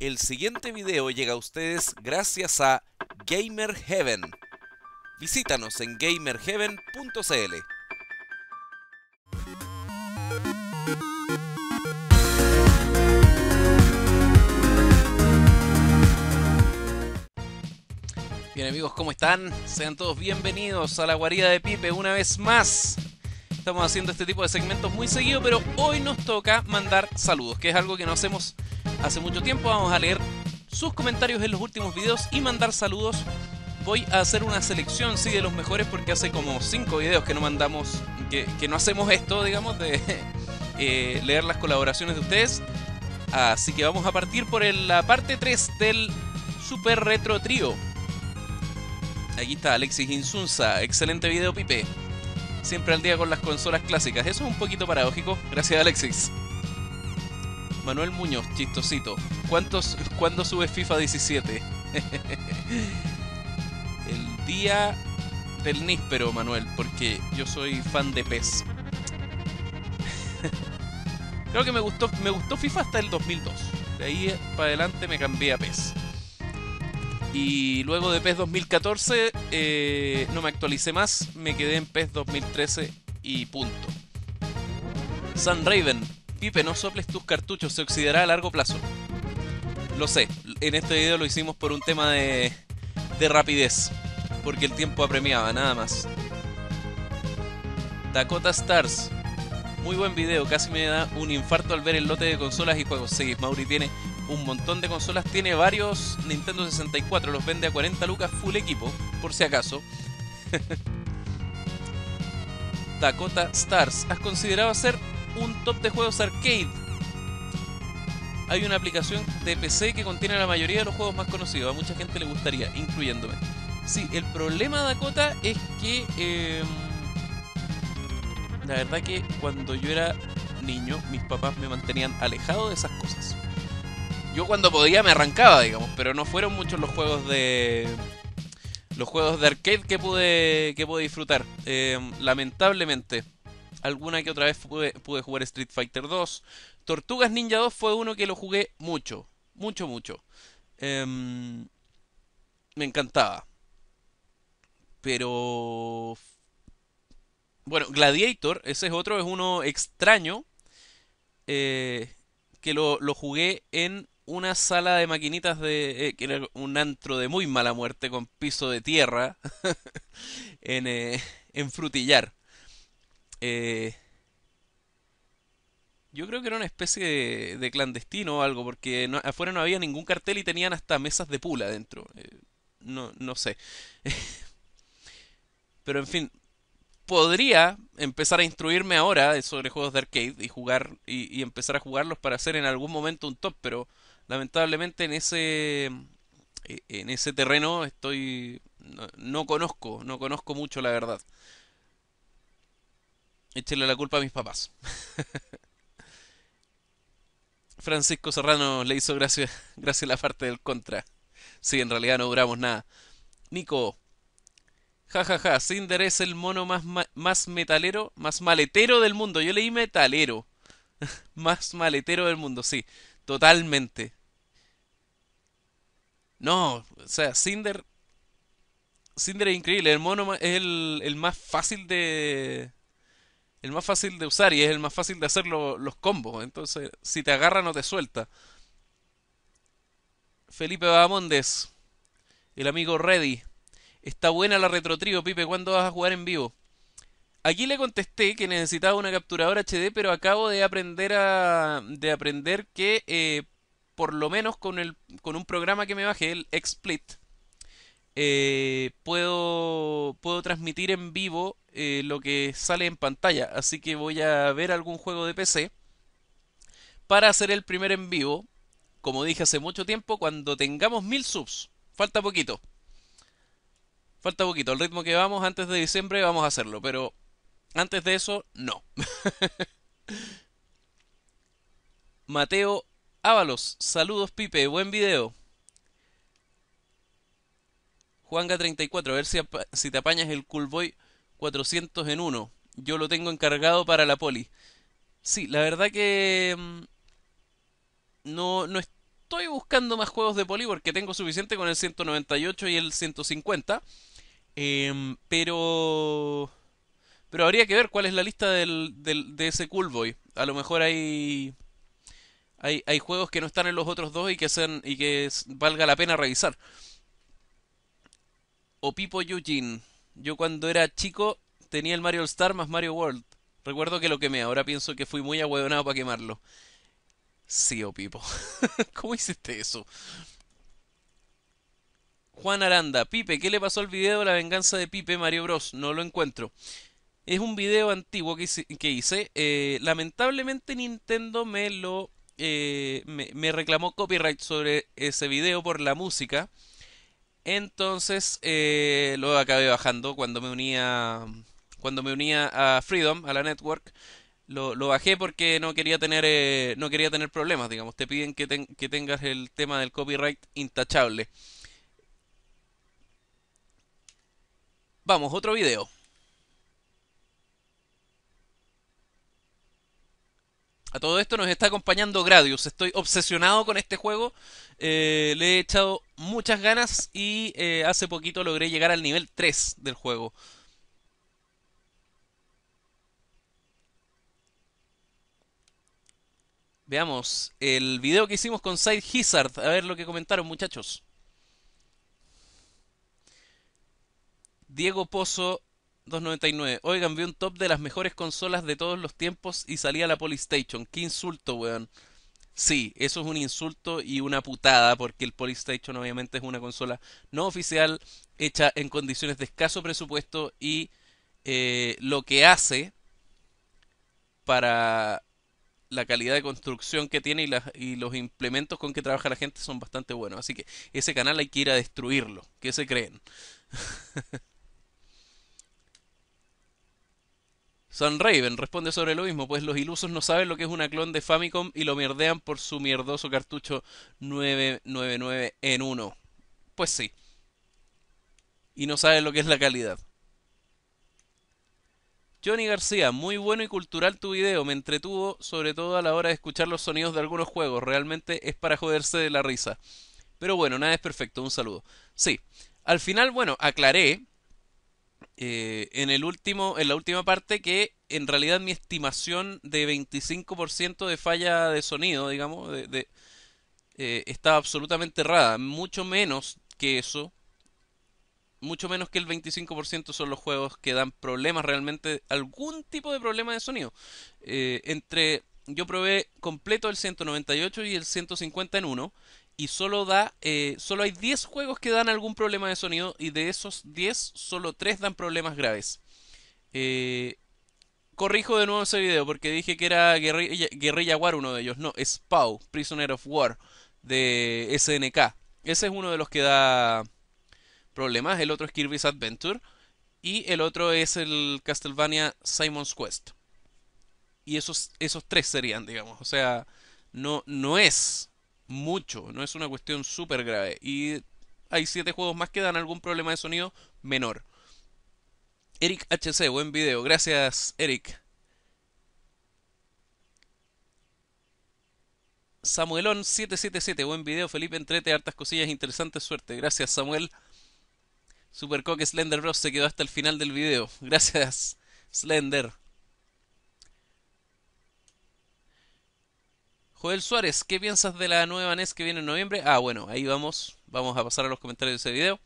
El siguiente video llega a ustedes gracias a Gamer Heaven. Visítanos en gamerheaven.cl. Bien amigos, ¿cómo están? Sean todos bienvenidos a la guarida de Pipe una vez más. Estamos haciendo este tipo de segmentos muy seguido, pero hoy nos toca mandar saludos, que es algo que no hacemos hace mucho tiempo. Vamos a leer sus comentarios en los últimos videos y mandar saludos. Voy a hacer una selección, sí, de los mejores porque hace como 5 videos que no mandamos, que, no hacemos esto, digamos, de eh, leer las colaboraciones de ustedes. Así que vamos a partir por la parte 3 del Super Retro Trío. Aquí está Alexis Insunza, excelente video Pipe. Siempre al día con las consolas clásicas, eso es un poquito paradójico, gracias Alexis. Manuel Muñoz, chistosito. ¿Cuántos, ¿Cuándo sube FIFA 17? el día del níspero, Manuel, porque yo soy fan de PES. Creo que me gustó, me gustó FIFA hasta el 2002. De ahí para adelante me cambié a PES. Y luego de PES 2014 eh, no me actualicé más, me quedé en PES 2013 y punto. Sun Raven, Pipe, no soples tus cartuchos, se oxidará a largo plazo. Lo sé, en este video lo hicimos por un tema de, de rapidez, porque el tiempo apremiaba, nada más. Dakota Stars, muy buen video, casi me da un infarto al ver el lote de consolas y juegos. Seguís, Mauri tiene un montón de consolas, tiene varios Nintendo 64, los vende a 40 lucas full equipo, por si acaso. Dakota Stars, ¿has considerado hacer un top de juegos arcade. Hay una aplicación de PC que contiene la mayoría de los juegos más conocidos. A mucha gente le gustaría, incluyéndome. Sí, el problema, Dakota, es que... Em, la verdad que cuando yo era niño, mis papás me mantenían alejado de esas cosas. Yo cuando podía me arrancaba, digamos, pero no fueron muchos los juegos de los juegos de arcade que pude que pude disfrutar, em, lamentablemente alguna que otra vez pude, jugar Street Fighter 2. Tortugas Ninja 2 fue uno que lo jugué mucho, mucho, mucho. Em, me encantaba. Pero... Bueno, Gladiator, ese es otro, es uno extraño. Eh, que lo, jugué en una sala de maquinitas de eh, que era un antro de muy mala muerte con piso de tierra en, eh, en frutillar eh, yo creo que era una especie de, clandestino o algo, porque afuera no había ningún cartel y tenían hasta mesas de pula dentro. Eh, no, no sé. Pero en fin, podría empezar a instruirme ahora sobre juegos de arcade y jugar y, empezar a jugarlos para hacer en algún momento un top, pero lamentablemente en ese eh, en ese terreno estoy no conozco, no conozco mucho la verdad échale la culpa a mis papás. Francisco Serrano le hizo gracias gracia la parte del contra. Sí, en realidad no duramos nada. Nico. Ja, ja, ja. Cinder es el mono más, más metalero, más maletero del mundo. Yo leí metalero. más maletero del mundo, sí. Totalmente. No, o sea, Cinder... Cinder es increíble. El mono es el más fácil de el más fácil de usar y es el más fácil de hacer los combos. Entonces, si te agarra, no te suelta. Felipe Bagamondes. el amigo Ready. Está buena la retrotrío, Pipe. ¿Cuándo vas a jugar en vivo? Aquí le contesté que necesitaba una capturadora HD, pero acabo de aprender a, de aprender que eh, por lo menos con, el, con un programa que me bajé, el XSplit, eh, puedo, puedo transmitir en vivo eh, lo que sale en pantalla. Así que voy a ver algún juego de PC para hacer el primer en vivo, como dije hace mucho tiempo, cuando tengamos mil subs. Falta poquito. Falta poquito. Al ritmo que vamos, antes de diciembre vamos a hacerlo, pero antes de eso, no. Mateo Ábalos, saludos Pipe, buen video. Juanga 34, a ver si, si te apañas el Coolboy 400 en uno. Yo lo tengo encargado para la poli. Sí, la verdad que... Mm, no, no estoy buscando más juegos de poli porque tengo suficiente con el 198 y el 150. Em, pero... Pero habría que ver cuál es la lista del, del, de ese Coolboy A lo mejor hay, hay, hay juegos que no están en los otros dos y que, sean, y que valga la pena revisar o Pipo Eugene. Yo cuando era chico tenía el Mario All Star más Mario World. Recuerdo que lo quemé, ahora pienso que fui muy ahueonado para quemarlo. Sí, o oh, Pipo. ¿Cómo hiciste eso? Juan Aranda, Pipe, ¿qué le pasó al video de la venganza de Pipe Mario Bros? No lo encuentro. Es un video antiguo que hice. Eh, lamentablemente Nintendo me lo eh, me reclamó copyright sobre ese video por la música. Entonces, eh, lo acabé bajando cuando me unía cuando me unía a Freedom, a la network. Lo, bajé porque no quería tener eh, no quería tener problemas, digamos. Te piden que, que tengas el tema del copyright intachable. Vamos, otro video. A todo esto nos está acompañando Gradius. Estoy obsesionado con este juego. Eh, le he echado muchas ganas y eh, hace poquito logré llegar al nivel 3 del juego. Veamos el video que hicimos con Side Hizard. A ver lo que comentaron, muchachos. Diego Pozo 2.99. Oigan, vi un top de las mejores consolas de todos los tiempos y salía la Polystation. Qué insulto, weón. Sí, eso es un insulto y una putada porque el Polystation obviamente es una consola no oficial, hecha en condiciones de escaso presupuesto y eh, lo que hace para la calidad de construcción que tiene y, y, los implementos con que trabaja la gente son bastante buenos. Así que ese canal hay que ir a destruirlo. ¿Qué se creen? Raven responde sobre lo mismo, pues los ilusos no saben lo que es una clon de Famicom y lo mierdean por su mierdoso cartucho 999 en 1. Pues sí. Y no saben lo que es la calidad. Johnny García, muy bueno y cultural tu video, me entretuvo sobre todo a la hora de escuchar los sonidos de algunos juegos, realmente es para joderse de la risa. Pero bueno, nada es perfecto, un saludo. Sí, al final, bueno, aclaré eh, en, el último, en la última parte que en realidad mi estimación de 25% de falla de sonido, digamos, de, eh, absolutamente errada. Mucho menos que eso. Mucho menos que el 25% son los juegos que dan problemas realmente, algún tipo de problema de sonido. Eh, entre yo probé completo el 198 y el 150 en uno y solo da eh, solo hay 10 juegos que dan algún problema de sonido y de esos 10 solo 3 dan problemas graves. Eh, corrijo de nuevo ese video porque dije que era Guerrilla, War uno de ellos, no, es POW, Prisoner of War de SNK. Ese es uno de los que da problemas, el otro es Kirby's Adventure y el otro es el Castlevania Simon's Quest. Y esos, esos tres serían, digamos, o sea, no, no es mucho, no es una cuestión súper grave. Y hay siete juegos más que dan algún problema de sonido menor. Eric HC, buen video. Gracias, Eric. Samuelón777, buen video. Felipe, entrete, hartas cosillas interesante, suerte. Gracias, Samuel. Supercoke Slender Bros se quedó hasta el final del video. Gracias, Slender. Joel Suárez, ¿qué piensas de la nueva NES que viene en noviembre? Ah, bueno, ahí vamos. Vamos a pasar a los comentarios de ese video.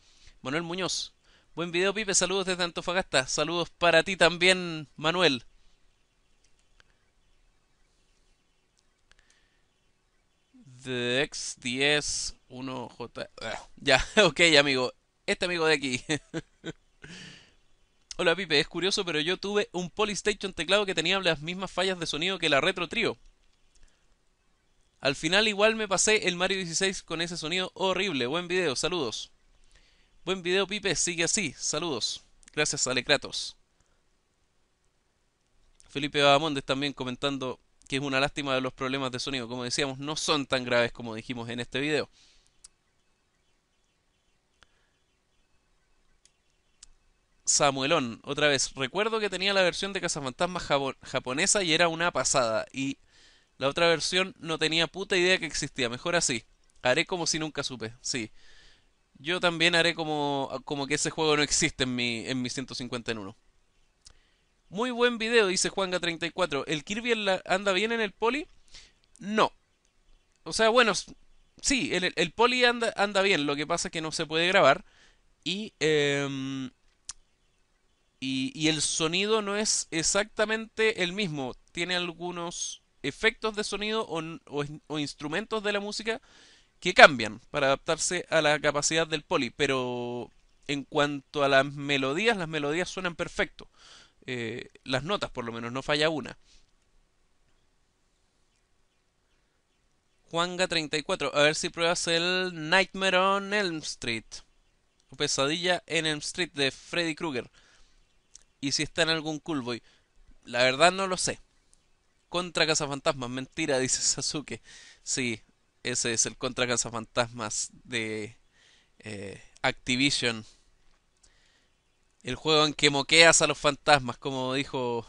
Manuel Muñoz, buen video, Pipe. Saludos desde Antofagasta. Saludos para ti también, Manuel. The X10 j ah, Ya, ok, amigo. Este amigo de aquí. Hola, Pipe. Es curioso, pero yo tuve un Polystation teclado que tenía las mismas fallas de sonido que la Retro Trio. Al final igual me pasé el Mario 16 con ese sonido horrible. Buen video, saludos. Buen video, Pipe, sigue así, saludos. Gracias, Alecratos. Felipe Babamondes también comentando que es una lástima de los problemas de sonido. Como decíamos, no son tan graves como dijimos en este video. Samuelón, otra vez. Recuerdo que tenía la versión de fantasma japonesa y era una pasada. Y la otra versión no tenía puta idea que existía. Mejor así. Haré como si nunca supe. Sí. Yo también haré como, como que ese juego no existe en mi, en mi 151. Muy buen video, dice Juanga34. ¿El Kirby anda bien en el poli? No. O sea, bueno, sí, el, poli anda, anda, bien. Lo que pasa es que no se puede grabar. Y, em, y, y el sonido no es exactamente el mismo. Tiene algunos efectos de sonido o, instrumentos de la música que cambian para adaptarse a la capacidad del poli. Pero en cuanto a las melodías, las melodías suenan perfecto. Eh, las notas, por lo menos, no falla una. Juanga34, a ver si pruebas el Nightmare on Elm Street. O Pesadilla en Elm Street de Freddy Krueger. Y si está en algún Coolboy. La verdad no lo sé contra Fantasmas, Mentira, dice Sasuke. Sí, ese es el contra cazafantasmas de eh, Activision. El juego en que moqueas a los fantasmas, como dijo.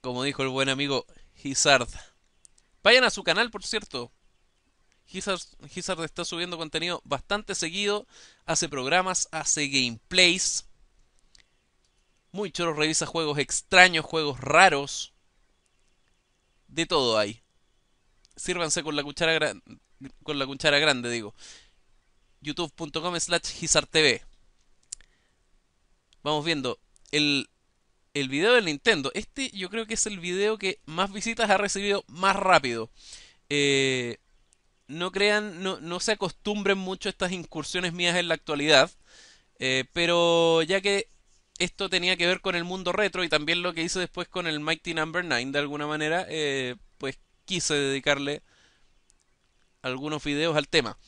Como dijo el buen amigo Hizard. Vayan a su canal, por cierto. Gizard está subiendo contenido bastante seguido. Hace programas, hace gameplays muy choro, revisa juegos extraños, juegos raros. De todo hay. Sírvanse con la cuchara, con la cuchara grande, digo. youtube.com slash gizartv. Vamos viendo. El, el video del Nintendo. Este yo creo que es el video que más visitas ha recibido más rápido. Eh, no crean, no, no, se acostumbren mucho a estas incursiones mías en la actualidad. Eh, pero ya que esto tenía que ver con el mundo retro y también lo que hice después con el Mighty Number Nine 9 de alguna manera, eh, pues quise dedicarle algunos videos al tema.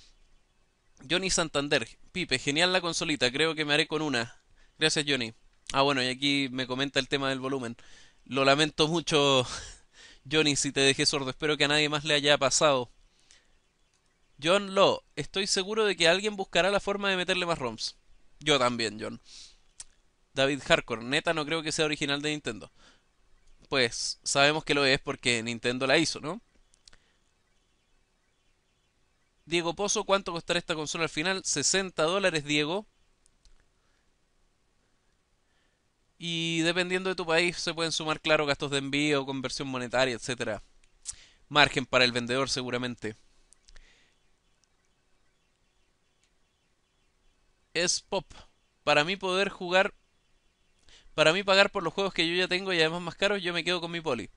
Johnny Santander, Pipe, genial la consolita, creo que me haré con una. Gracias Johnny. Ah, bueno, y aquí me comenta el tema del volumen. Lo lamento mucho, Johnny, si te dejé sordo. Espero que a nadie más le haya pasado. John Law, estoy seguro de que alguien buscará la forma de meterle más ROMs. Yo también, John. David Hardcore. Neta, no creo que sea original de Nintendo. Pues sabemos que lo es porque Nintendo la hizo, ¿no? Diego Pozo, ¿cuánto costará esta consola al final? 60 dólares, Diego. Y dependiendo de tu país, se pueden sumar, claro, gastos de envío, conversión monetaria, etc. Margen para el vendedor, seguramente. Es pop. Para mí poder jugar para mí pagar por los juegos que yo ya tengo y además más caros, yo me quedo con mi poli.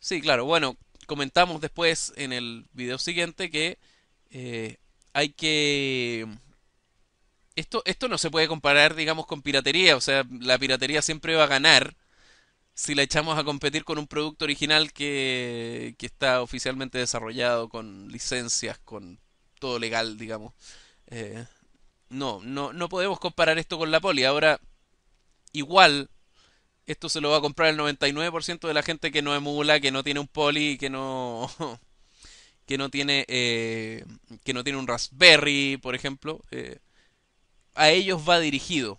Sí, claro, bueno, comentamos después en el video siguiente que eh, hay que... Esto, esto no se puede comparar, digamos, con piratería, o sea, la piratería siempre va a ganar si la echamos a competir con un producto original que, que está oficialmente desarrollado, con licencias, con todo legal, digamos. Eh, no, no, no podemos comparar esto con la poli. Ahora, igual esto se lo va a comprar el 99% de la gente que no emula, que no tiene un poli, que no que no tiene eh, que no tiene un Raspberry, por ejemplo, eh, a ellos va dirigido.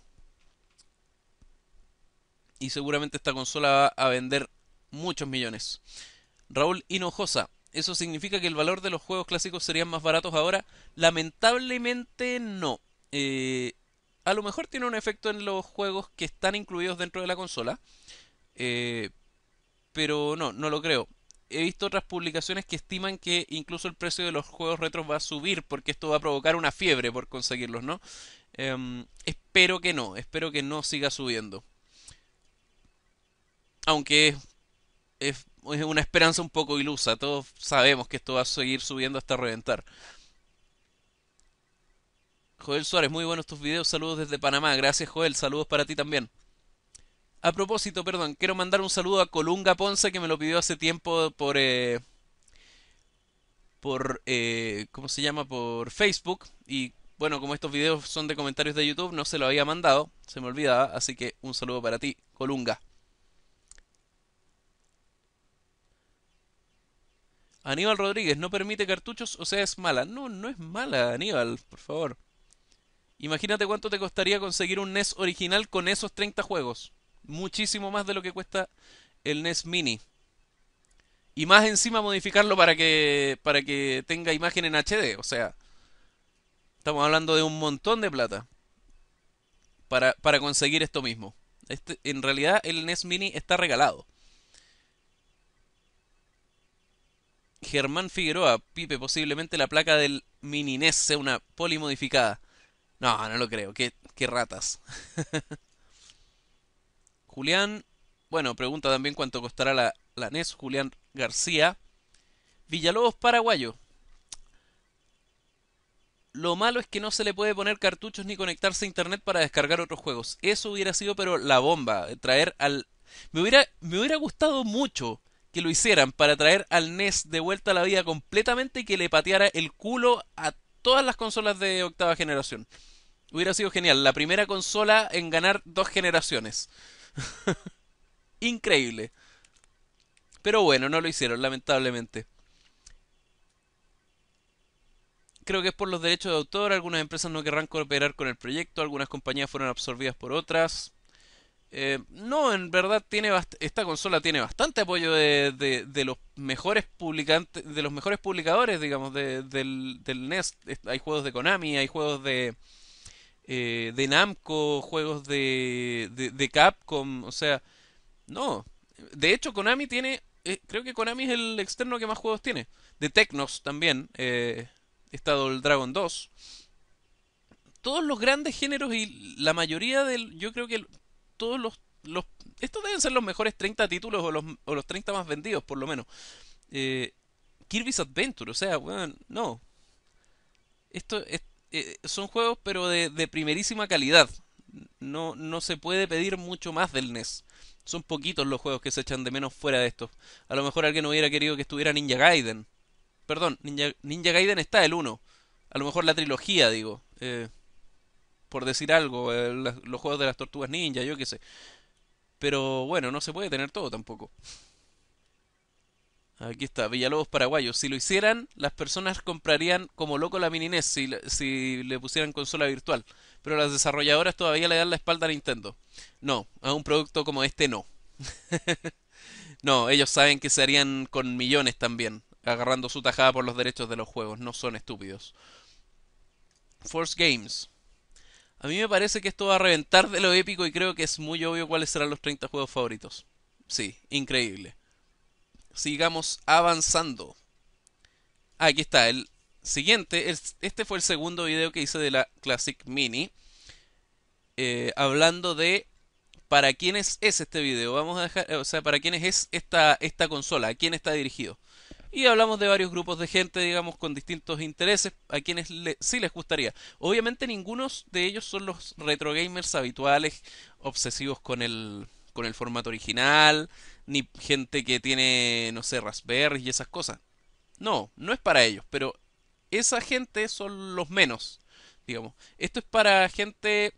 Y seguramente esta consola va a vender muchos millones. Raúl Hinojosa, ¿eso significa que el valor de los juegos clásicos serían más baratos ahora? Lamentablemente no. Eh, a lo mejor tiene un efecto en los juegos que están incluidos dentro de la consola. Eh, pero no, no lo creo. He visto otras publicaciones que estiman que incluso el precio de los juegos retros va a subir porque esto va a provocar una fiebre por conseguirlos, ¿no? Em, espero que no, espero que no siga subiendo. Aunque es, es una esperanza un poco ilusa, todos sabemos que esto va a seguir subiendo hasta reventar. Joel Suárez, muy buenos tus videos, saludos desde Panamá. Gracias Joel, saludos para ti también. A propósito, perdón, quiero mandar un saludo a Colunga Ponce que me lo pidió hace tiempo por... Eh, por... Eh, ¿Cómo se llama? Por Facebook. Y bueno, como estos videos son de comentarios de YouTube, no se lo había mandado, se me olvidaba, así que un saludo para ti, Colunga. Aníbal Rodríguez, no permite cartuchos, o sea, es mala. No, no es mala, Aníbal, por favor. Imagínate cuánto te costaría conseguir un NES original con esos 30 juegos. Muchísimo más de lo que cuesta el NES Mini. Y más encima modificarlo para que, para que tenga imagen en HD. O sea, estamos hablando de un montón de plata para, para conseguir esto mismo. Este, en realidad el NES Mini está regalado. Germán Figueroa, Pipe, posiblemente la placa del Mini NES sea una modificada no, no lo creo. Qué, ratas. Julián, bueno, pregunta también cuánto costará la, NES. Julián García. Villalobos paraguayo. Lo malo es que no se le puede poner cartuchos ni conectarse a internet para descargar otros juegos. Eso hubiera sido, pero la bomba. Eh, traer al. Me hubiera, me hubiera gustado mucho que lo hicieran para traer al NES de vuelta a la vida completamente y que le pateara el culo a todas las consolas de octava generación. Hubiera sido genial, la primera consola en ganar dos generaciones. Increíble. Pero bueno, no lo hicieron, lamentablemente. Creo que es por los derechos de autor, algunas empresas no querrán cooperar con el proyecto, algunas compañías fueron absorbidas por otras. Eh, no, en verdad tiene esta consola tiene bastante apoyo de, de, los mejores publicantes, de los mejores publicadores, digamos, de, del, del, NES. E hay juegos de Konami, hay juegos de eh, de Namco, juegos de, de Capcom, o sea, no. De hecho, Konami tiene, eh, creo que Konami es el externo que más juegos tiene. De Tecnos también estado el Dragon 2 todos los grandes géneros y la mayoría del. Yo creo que el, todos los, estos deben ser los mejores 30 títulos o los, o 30 más vendidos, por lo menos. Eh, Kirby's Adventure, o sea, no. Esto es, eh, son juegos, pero de, primerísima calidad. No, no se puede pedir mucho más del NES. Son poquitos los juegos que se echan de menos fuera de estos. A lo mejor alguien hubiera querido que estuviera Ninja Gaiden. Perdón, Ninja, Ninja Gaiden está el 1. A lo mejor la trilogía, digo. Eh, por decir algo, eh, los juegos de las tortugas ninja, yo qué sé. Pero bueno, no se puede tener todo tampoco. Aquí está, Villalobos Paraguayo. Si lo hicieran, las personas comprarían como loco la mini e si, si, le pusieran consola virtual. Pero las desarrolladoras todavía le dan la espalda a Nintendo. No, a un producto como este no. no, ellos saben que se harían con millones también, agarrando su tajada por los derechos de los juegos. No son estúpidos. Force Games. A mí me parece que esto va a reventar de lo épico y creo que es muy obvio cuáles serán los 30 juegos favoritos. Sí, increíble. Sigamos avanzando. aquí está, el siguiente. este fue el segundo video que hice de la Classic Mini. Eh, hablando de para quiénes es este video. Vamos a dejar, o sea, para quiénes es esta, esta consola, a quién está dirigido y hablamos de varios grupos de gente, digamos, con distintos intereses, a quienes sí les gustaría. Obviamente ninguno de ellos son los retro gamers habituales, obsesivos con el, con el formato original, ni gente que tiene, no sé, Raspberry y esas cosas. No, no es para ellos, pero esa gente son los menos, digamos. Esto es para gente...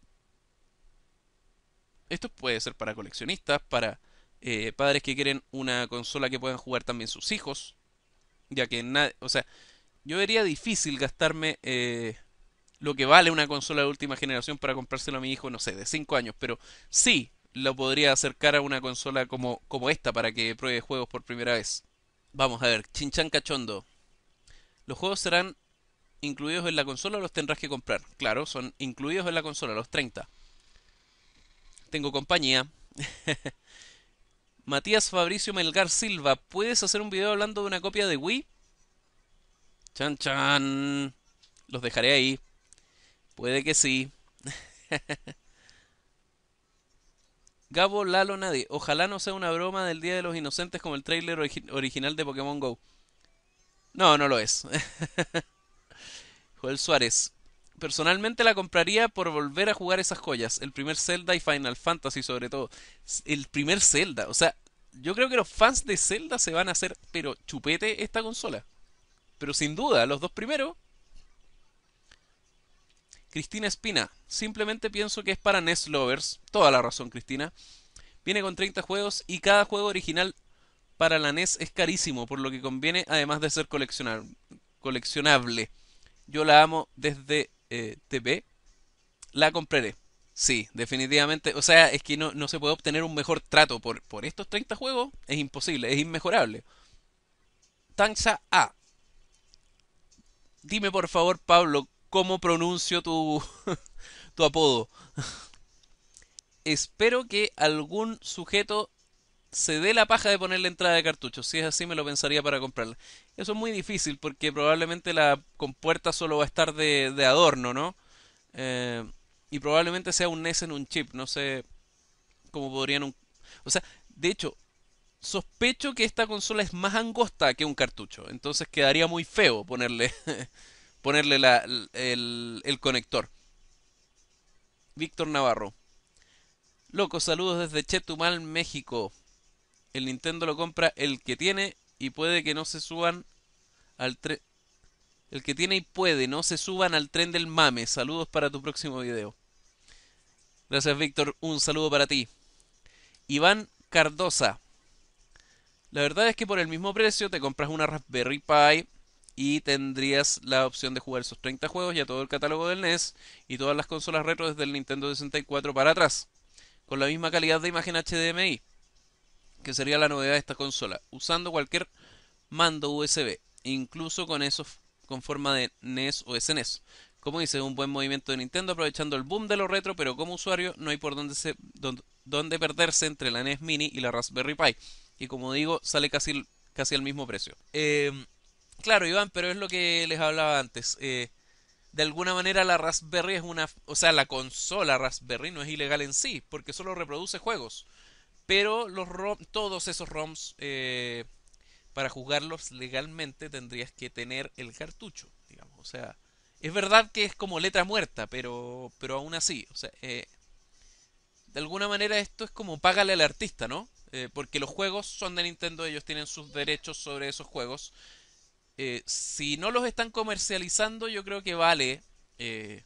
Esto puede ser para coleccionistas, para eh, padres que quieren una consola que puedan jugar también sus hijos, ya que o sea, yo vería difícil gastarme eh, lo que vale una consola de última generación para comprárselo a mi hijo, no sé, de 5 años, pero sí lo podría acercar a una consola como, como esta para que pruebe juegos por primera vez. Vamos a ver, Chinchan Cachondo. Los juegos serán incluidos en la consola o los tendrás que comprar. Claro, son incluidos en la consola, los 30. Tengo compañía. Matías Fabricio Melgar Silva, ¿puedes hacer un video hablando de una copia de Wii? Chan chan. Los dejaré ahí. Puede que sí. Gabo Lalo Nadie. Ojalá no sea una broma del Día de los Inocentes como el trailer original de Pokémon Go. No, no lo es. Joel Suárez personalmente la compraría por volver a jugar esas joyas. El primer Zelda y Final Fantasy sobre todo. El primer Zelda. O sea, yo creo que los fans de Zelda se van a hacer, pero chupete esta consola. Pero sin duda, los dos primeros. Cristina Espina. Simplemente pienso que es para NES Lovers. Toda la razón, Cristina. Viene con 30 juegos y cada juego original para la NES es carísimo, por lo que conviene además de ser coleccionable. Yo la amo desde eh, la compraré. Sí, definitivamente. O sea, es que no, no se puede obtener un mejor trato por, por estos 30 juegos. Es imposible, es inmejorable. Tanxa A. Dime por favor, Pablo, cómo pronuncio tu, tu apodo. Espero que algún sujeto se dé la paja de poner la entrada de cartucho. Si es así, me lo pensaría para comprarla. Eso es muy difícil porque probablemente la compuerta solo va a estar de, de adorno, ¿no? Eh, y probablemente sea un NES en un chip. No sé cómo podrían O sea, de hecho, sospecho que esta consola es más angosta que un cartucho. Entonces quedaría muy feo ponerle, ponerle la, el, el conector. Víctor Navarro. Loco, saludos desde Chetumal, México el Nintendo lo compra el que tiene y puede que no se suban al tren. El que tiene y puede, no se suban al tren del mame. Saludos para tu próximo video. Gracias, Víctor. Un saludo para ti. Iván Cardosa. La verdad es que por el mismo precio te compras una Raspberry Pi y tendrías la opción de jugar esos 30 juegos y a todo el catálogo del NES y todas las consolas retro desde el Nintendo 64 para atrás, con la misma calidad de imagen HDMI que sería la novedad de esta consola, usando cualquier mando USB, incluso con eso, con forma de NES o SNES. E como dice, un buen movimiento de Nintendo aprovechando el boom de lo retro, pero como usuario no hay por dónde, perderse entre la NES Mini y la Raspberry Pi. Y como digo, sale casi, casi al mismo precio. Em, claro, Iván, pero es lo que les hablaba antes. Eh, de alguna manera la Raspberry es una... O sea, la consola Raspberry no es ilegal en sí, porque solo reproduce juegos. Pero los todos esos ROMs, eh, para jugarlos legalmente tendrías que tener el cartucho, digamos. O sea, es verdad que es como letra muerta, pero, pero aún así, o sea, eh, de alguna manera esto es como págale al artista, ¿no? Eh, porque los juegos son de Nintendo, ellos tienen sus derechos sobre esos juegos. Eh, si no los están comercializando, yo creo que vale eh,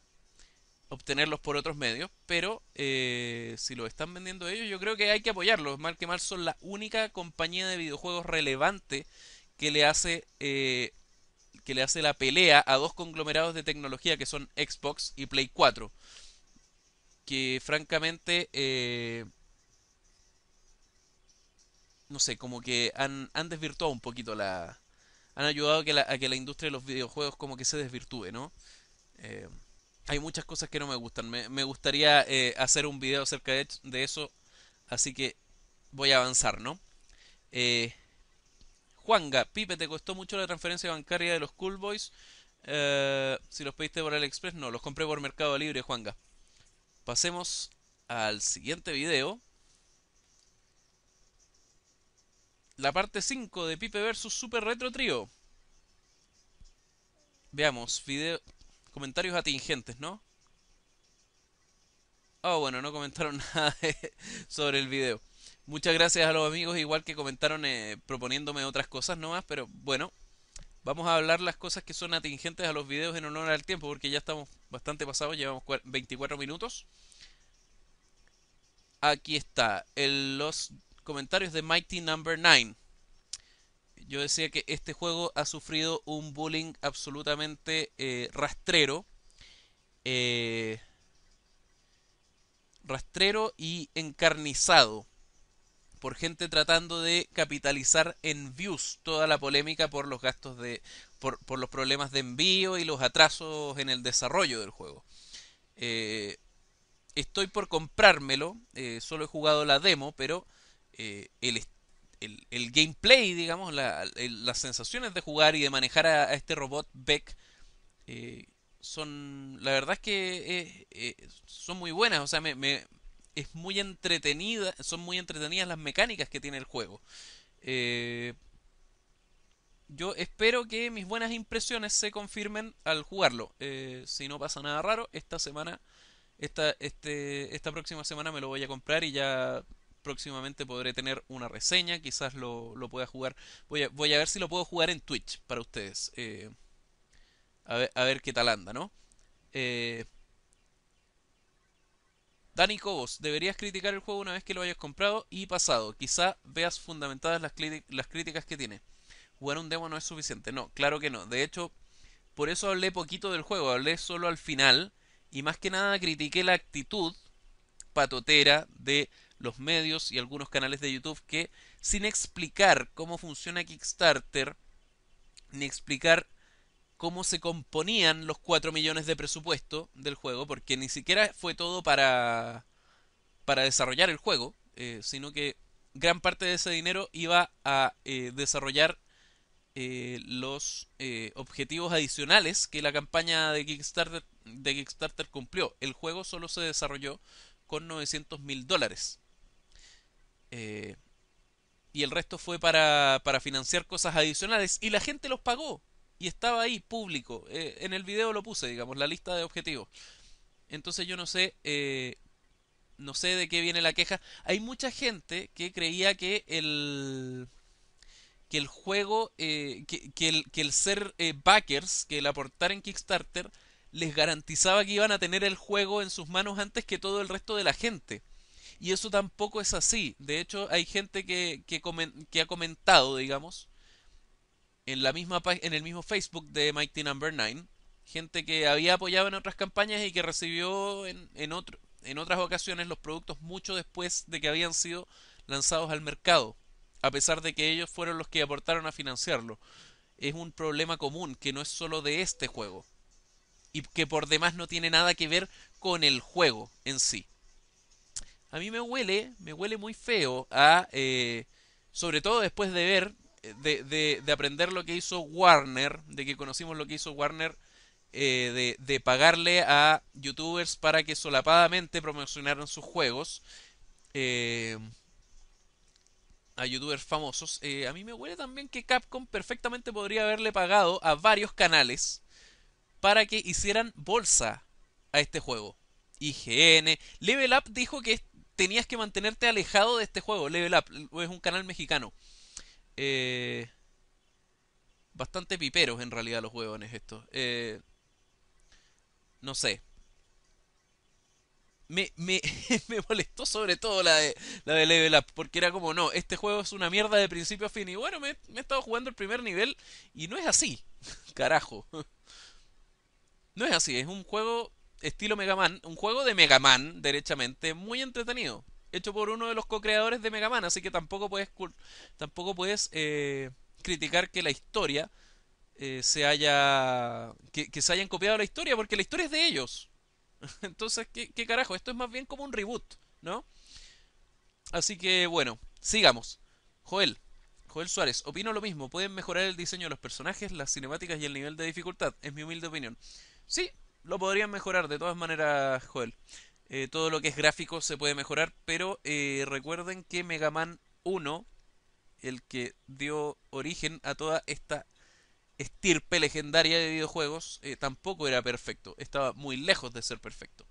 obtenerlos por otros medios, pero eh, si lo están vendiendo ellos, yo creo que hay que apoyarlos. Mal que mal son la única compañía de videojuegos relevante que le hace eh, que le hace la pelea a dos conglomerados de tecnología que son Xbox y Play 4. Que francamente eh, no sé, como que han, desvirtuado un poquito la. han ayudado a que la, a que la industria de los videojuegos como que se desvirtúe, ¿no? hay muchas cosas que no me gustan. Me, gustaría eh, hacer un video acerca de, eso. Así que voy a avanzar, ¿no? Eh, Juanga, Pipe, ¿te costó mucho la transferencia bancaria de los Cool Boys? Eh, si los pediste por AliExpress, no, los compré por Mercado Libre, Juanga. Pasemos al siguiente video. La parte 5 de Pipe vs Super Retro Trio. Veamos, video, Comentarios atingentes, ¿no? oh, bueno, no comentaron nada sobre el video. Muchas gracias a los amigos, igual que comentaron eh, proponiéndome otras cosas nomás, pero bueno, vamos a hablar las cosas que son atingentes a los videos en honor al tiempo, porque ya estamos bastante pasados, llevamos 24 minutos. Aquí está, los comentarios de Mighty Number 9 yo decía que este juego ha sufrido un bullying absolutamente eh, rastrero. Eh, rastrero y encarnizado por gente tratando de capitalizar en views toda la polémica por los gastos de por, los problemas de envío y los atrasos en el desarrollo del juego eh, estoy por comprármelo solo he jugado la demo pero el, el, gameplay, digamos, las sensaciones de jugar y de manejar a, este robot Beck eh, son, la verdad es que eh, eh, son muy buenas, o sea, es muy entretenida, son muy entretenidas las mecánicas que tiene el juego. yo espero que mis buenas impresiones se confirmen al jugarlo. si no pasa nada raro, esta semana, esta, este, esta próxima semana me lo voy a comprar y ya próximamente podré tener una reseña, quizás lo, lo pueda jugar. Voy a, voy a, ver si lo puedo jugar en Twitch para ustedes. Eh, a, ver, a, ver, qué tal anda, ¿no? Eh, Dani Cobos, deberías criticar el juego una vez que lo hayas comprado y pasado. Quizá veas fundamentadas las, las críticas que tiene. Jugar un demo no es suficiente. No, claro que no. De hecho, por eso hablé poquito del juego. Hablé solo al final. Y más que nada critiqué la actitud patotera de los medios y algunos canales de YouTube que, sin explicar cómo funciona Kickstarter, ni explicar cómo se componían los 4 millones de presupuesto del juego, porque ni siquiera fue todo para, para desarrollar el juego, eh, sino que gran parte de ese dinero iba a eh, desarrollar eh, los objetivos adicionales que la campaña de Kickstarter, de Kickstarter cumplió. El juego solo se desarrolló con 900 mil dólares. Eh, y el resto fue para, financiar cosas adicionales. Y la gente los pagó. Y estaba ahí, público. Eh, en el video lo puse, digamos, la lista de objetivos. Entonces yo no sé, eh, no sé de qué viene la queja. Hay mucha gente que creía que el que el juego, que, que, el, que, el, ser backers, que el aportar en Kickstarter, les garantizaba que iban a tener el juego en sus manos antes que todo el resto de la gente. Y eso tampoco es así. De hecho, hay gente que, que, ha comentado, digamos, en, la misma, en el mismo Facebook de Mighty Number 9, gente que había apoyado en otras campañas y que recibió en, en, otro, en otras ocasiones los productos mucho después de que habían sido lanzados al mercado, a pesar de que ellos fueron los que aportaron a financiarlo. Es un problema común que no es solo de este juego y que por demás no tiene nada que ver con el juego en sí a mí me huele, me huele muy feo a, eh, sobre todo después de ver, eh, de, de, de, aprender lo que hizo Warner, de que conocimos lo que hizo Warner, eh, de, de, pagarle a youtubers para que solapadamente promocionaran sus juegos. a youtubers famosos. a mí me huele también que Capcom perfectamente podría haberle pagado a varios canales para que hicieran bolsa a este juego. IGN. Level Up dijo que tenías que mantenerte alejado de este juego. Level Up es un canal mexicano. Eh, bastante piperos en realidad los huevones estos. Eh, no sé. Me, me, molestó sobre todo la de, la de Level Up, porque era como, no, este juego es una mierda de principio a fin. Y bueno, me, me he estado jugando el primer nivel y no es así. Carajo. No es así, es un juego estilo Mega Man, un juego de Mega Man, derechamente, muy entretenido, hecho por uno de los co-creadores de Mega Man, así que tampoco puedes, tampoco puedes eh, criticar que la historia eh, se haya, que, se hayan copiado la historia, porque la historia es de ellos. Entonces, ¿qué, carajo? Esto es más bien como un reboot, ¿no? Así que bueno, sigamos. Joel, Joel Suárez, opino lo mismo. Pueden mejorar el diseño de los personajes, las cinemáticas y el nivel de dificultad. Es mi humilde opinión. Sí, lo podrían mejorar de todas maneras, Joel. Eh, todo lo que es gráfico se puede mejorar, pero eh, recuerden que Mega Man 1, el que dio origen a toda esta estirpe legendaria de videojuegos, eh, tampoco era perfecto, estaba muy lejos de ser perfecto.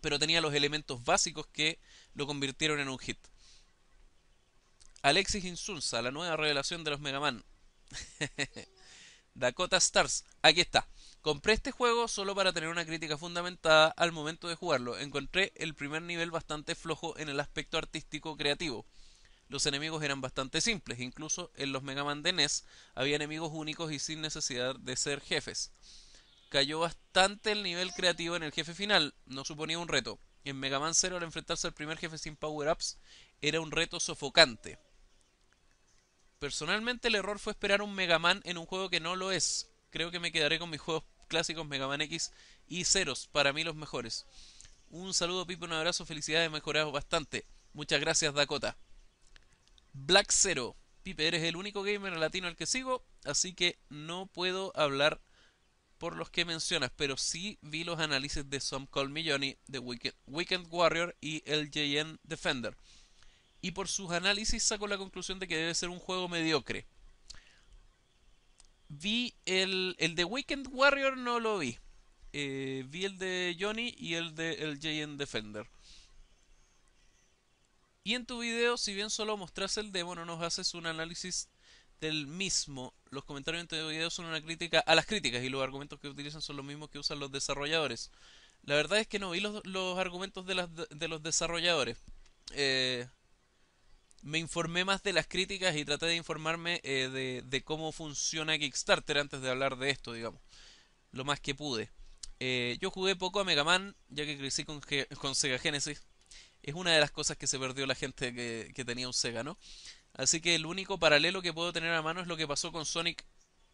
Pero tenía los elementos básicos que lo convirtieron en un hit. Alexis Insunza, la nueva revelación de los Mega Man. Dakota Stars, aquí está. Compré este juego solo para tener una crítica fundamentada al momento de jugarlo. Encontré el primer nivel bastante flojo en el aspecto artístico creativo. Los enemigos eran bastante simples, incluso en los Mega Man de NES había enemigos únicos y sin necesidad de ser jefes. Cayó bastante el nivel creativo en el jefe final, no suponía un reto. En Mega Man 0 al enfrentarse al primer jefe sin power-ups era un reto sofocante. Personalmente el error fue esperar un Mega Man en un juego que no lo es creo que me quedaré con mis juegos clásicos Mega Man X y Zeros, para mí los mejores. Un saludo, Pipe, un abrazo, felicidades, mejorado bastante. Muchas gracias, Dakota. Black Zero. Pipe, eres el único gamer latino al que sigo, así que no puedo hablar por los que mencionas, pero sí vi los análisis de Some Call Me Johnny, The Weekend, Warrior y el JN Defender. Y por sus análisis saco la conclusión de que debe ser un juego mediocre. Vi el, el de Weekend Warrior, no lo vi. Eh, vi el de Johnny y el de el JN Defender. Y en tu video, si bien solo mostras el demo, no nos haces un análisis del mismo. Los comentarios en tu video son una crítica a las críticas y los argumentos que utilizan son los mismos que usan los desarrolladores. La verdad es que no vi los, los argumentos de, las, de los desarrolladores. Eh, me informé más de las críticas y traté de informarme eh, de, cómo funciona Kickstarter antes de hablar de esto, digamos. Lo más que pude. Eh, yo jugué poco a Mega Man, ya que crecí con, con Sega Genesis. Es una de las cosas que se perdió la gente que, tenía un Sega, ¿no? Así que el único paralelo que puedo tener a mano es lo que pasó con Sonic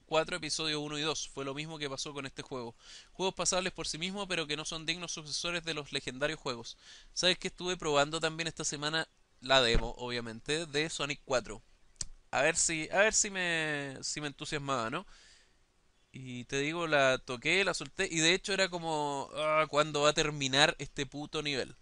4 Episodio 1 y 2. Fue lo mismo que pasó con este juego. Juegos pasables por sí mismos, pero que no son dignos sucesores de los legendarios juegos. ¿Sabes que estuve probando también esta semana la demo, obviamente, de Sonic 4. A ver si, a ver si me, si me entusiasmaba, ¿no? Y te digo, la toqué, la solté. Y de hecho era como, ah, ¿cuándo va a terminar este puto nivel?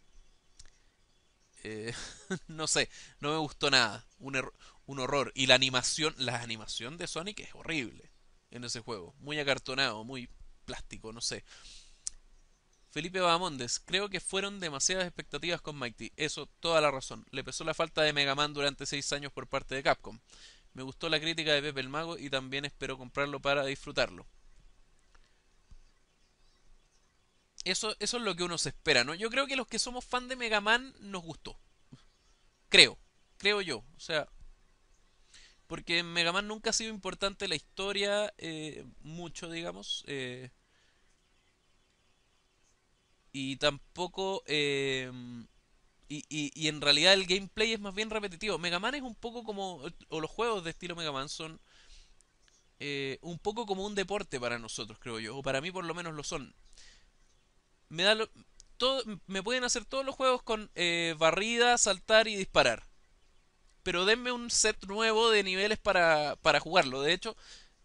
Eh, no sé, no me gustó nada. Un, un, horror. Y la animación, la animación de Sonic es horrible en ese juego. Muy acartonado, muy plástico, no sé. Felipe Bamondes, creo que fueron demasiadas expectativas con Mighty. Eso, toda la razón. Le pesó la falta de Mega Man durante seis años por parte de Capcom. Me gustó la crítica de Pepe el Mago y también espero comprarlo para disfrutarlo. Eso, eso es lo que uno se espera, ¿no? Yo creo que los que somos fan de Mega Man nos gustó. Creo, creo yo. O sea, porque en Mega Man nunca ha sido importante la historia eh, mucho, digamos. Eh, y tampoco... Eh, y, en realidad el gameplay es más bien repetitivo. Mega Man es un poco como... O los juegos de estilo Mega Man son... Eh, un poco como un deporte para nosotros, creo yo. O para mí por lo menos lo son. Me da todo, me pueden hacer todos los juegos con eh, barrida, saltar y disparar. Pero denme un set nuevo de niveles para, para jugarlo. De hecho,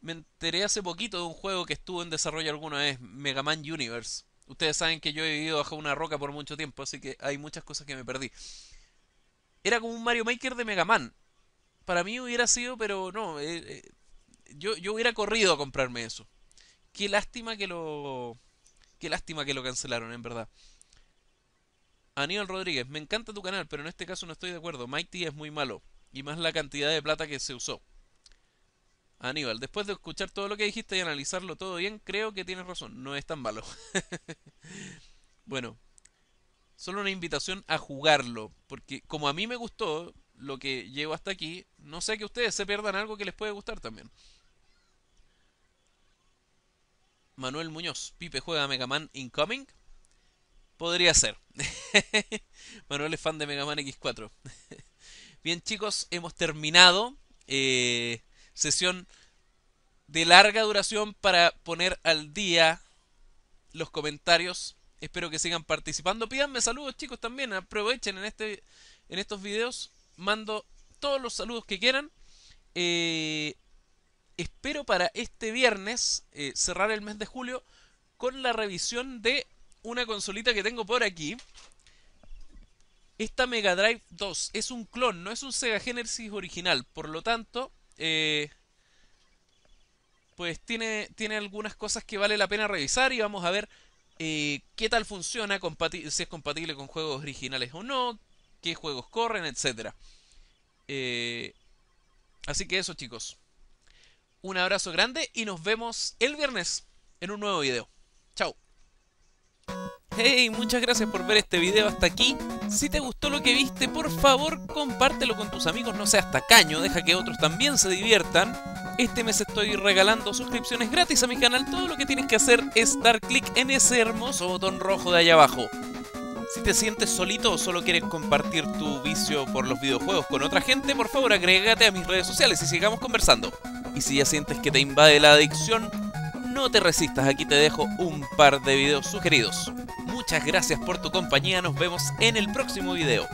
me enteré hace poquito de un juego que estuvo en desarrollo alguna vez, Mega Man Universe Ustedes saben que yo he vivido bajo una roca por mucho tiempo, así que hay muchas cosas que me perdí. Era como un Mario Maker de Mega Man. Para mí hubiera sido, pero no. Eh, eh, yo, yo hubiera corrido a comprarme eso. Qué lástima que lo. Qué lástima que lo cancelaron, en verdad. Aníbal Rodríguez, me encanta tu canal, pero en este caso no estoy de acuerdo. Mighty es muy malo. Y más la cantidad de plata que se usó. Aníbal, después de escuchar todo lo que dijiste y analizarlo todo bien, creo que tienes razón, no es tan malo. bueno, solo una invitación a jugarlo, porque como a mí me gustó lo que llevo hasta aquí, no sé que ustedes se pierdan algo que les puede gustar también. Manuel Muñoz, Pipe juega Mega Man Incoming. Podría ser. Manuel es fan de Mega Man X4. Bien chicos, hemos terminado. Eh, sesión de larga duración para poner al día los comentarios. Espero que sigan participando. Pídanme saludos, chicos, también. Aprovechen en, este, en estos videos. Mando todos los saludos que quieran. Eh, espero para este viernes eh, cerrar el mes de julio con la revisión de una consolita que tengo por aquí. Esta Mega Drive 2 es un clon, no es un Sega Genesis original. Por lo tanto, eh, pues tiene, tiene algunas cosas que vale la pena revisar y vamos a ver eh, qué tal funciona, si es compatible con juegos originales o no, qué juegos corren, etc. Eh, así que eso chicos. Un abrazo grande y nos vemos el viernes en un nuevo video. Chao. Hey, muchas gracias por ver este video hasta aquí. Si te gustó lo que viste, por favor, compártelo con tus amigos, no seas tacaño, deja que otros también se diviertan. Este mes estoy regalando suscripciones gratis a mi canal, todo lo que tienes que hacer es dar clic en ese hermoso botón rojo de allá abajo. Si te sientes solito o solo quieres compartir tu vicio por los videojuegos con otra gente, por favor agrégate a mis redes sociales y sigamos conversando. Y si ya sientes que te invade la adicción, no te resistas, aquí te dejo un par de videos sugeridos. Muchas gracias por tu compañía, nos vemos en el próximo video.